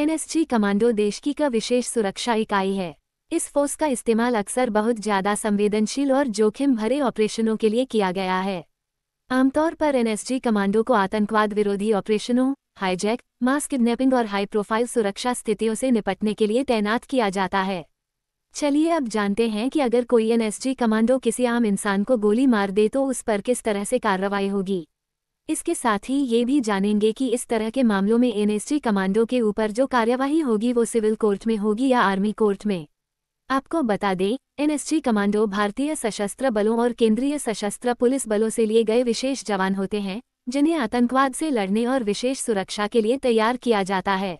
NSG commando देश की का विशेष सुरक्षा इकाई है इस फोर्स का इस्तेमाल अक्सर बहुत ज़्यादा संवेदनशील और जोखिम भरे ऑपरेशनों के लिए किया गया है आमतौर पर एनएसजी कमांडो को आतंकवाद विरोधी ऑपरेशनों हाईजैक मास किडनैपिंग और हाई प्रोफाइल सुरक्षा स्थितियों से निपटने के लिए तैनात किया जाता है चलिए अब जानते हैं कि अगर कोई एनएसजी कमांडो किसी आम इंसान को गोली मार दे तो उस पर किस तरह से कार्रवाई होगी इसके साथ ही ये भी जानेंगे कि इस तरह के मामलों में एनएसटी कमांडो के ऊपर जो कार्यवाही होगी वो सिविल कोर्ट में होगी या आर्मी कोर्ट में आपको बता दें एनएसजी कमांडो भारतीय सशस्त्र बलों और केंद्रीय सशस्त्र पुलिस बलों से लिए गए विशेष जवान होते हैं जिन्हें आतंकवाद से लड़ने और विशेष सुरक्षा के लिए तैयार किया जाता है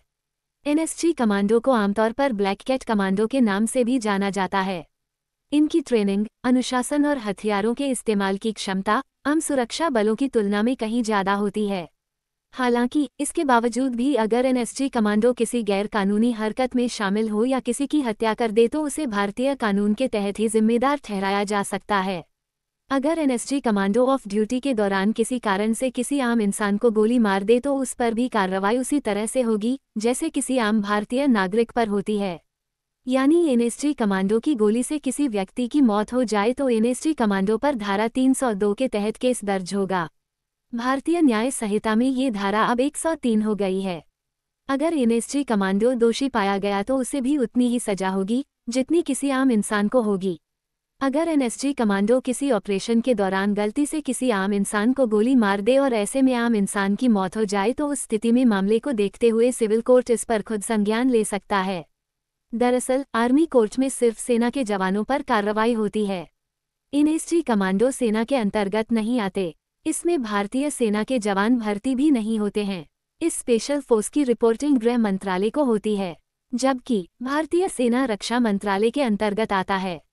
एनएसजी कमांडो को आमतौर पर ब्लैक कैट कमांडो के नाम से भी जाना जाता है इनकी ट्रेनिंग अनुशासन और हथियारों के इस्तेमाल की क्षमता आम सुरक्षा बलों की तुलना में कहीं ज़्यादा होती है हालांकि इसके बावजूद भी अगर एनएसजी कमांडो किसी गैर कानूनी हरकत में शामिल हो या किसी की हत्या कर दे तो उसे भारतीय कानून के तहत ही जिम्मेदार ठहराया जा सकता है अगर एनएसजी कमांडो ऑफ ड्यूटी के दौरान किसी कारण से किसी आम इंसान को गोली मार दे तो उस पर भी कार्रवाई उसी तरह से होगी जैसे किसी आम भारतीय नागरिक पर होती है यानी एनएसजी कमांडो की गोली से किसी व्यक्ति की मौत हो जाए तो एनएसजी कमांडो पर धारा 302 के तहत केस दर्ज होगा भारतीय न्याय संहिता में ये धारा अब 103 हो गई है अगर एनएसजी कमांडो दोषी पाया गया तो उसे भी उतनी ही सजा होगी जितनी किसी आम इंसान को होगी अगर एनएसजी कमांडो किसी ऑपरेशन के दौरान गलती से किसी आम इंसान को गोली मार दे और ऐसे में आम इंसान की मौत हो जाए तो उस स्थिति में मामले को देखते हुए सिविल कोर्ट इस पर खुद संज्ञान ले सकता है दरअसल आर्मी कोर्ट में सिर्फ सेना के जवानों पर कार्रवाई होती है इन एसटी कमांडो सेना के अंतर्गत नहीं आते इसमें भारतीय सेना के जवान भर्ती भी नहीं होते हैं इस स्पेशल फोर्स की रिपोर्टिंग गृह मंत्रालय को होती है जबकि भारतीय सेना रक्षा मंत्रालय के अंतर्गत आता है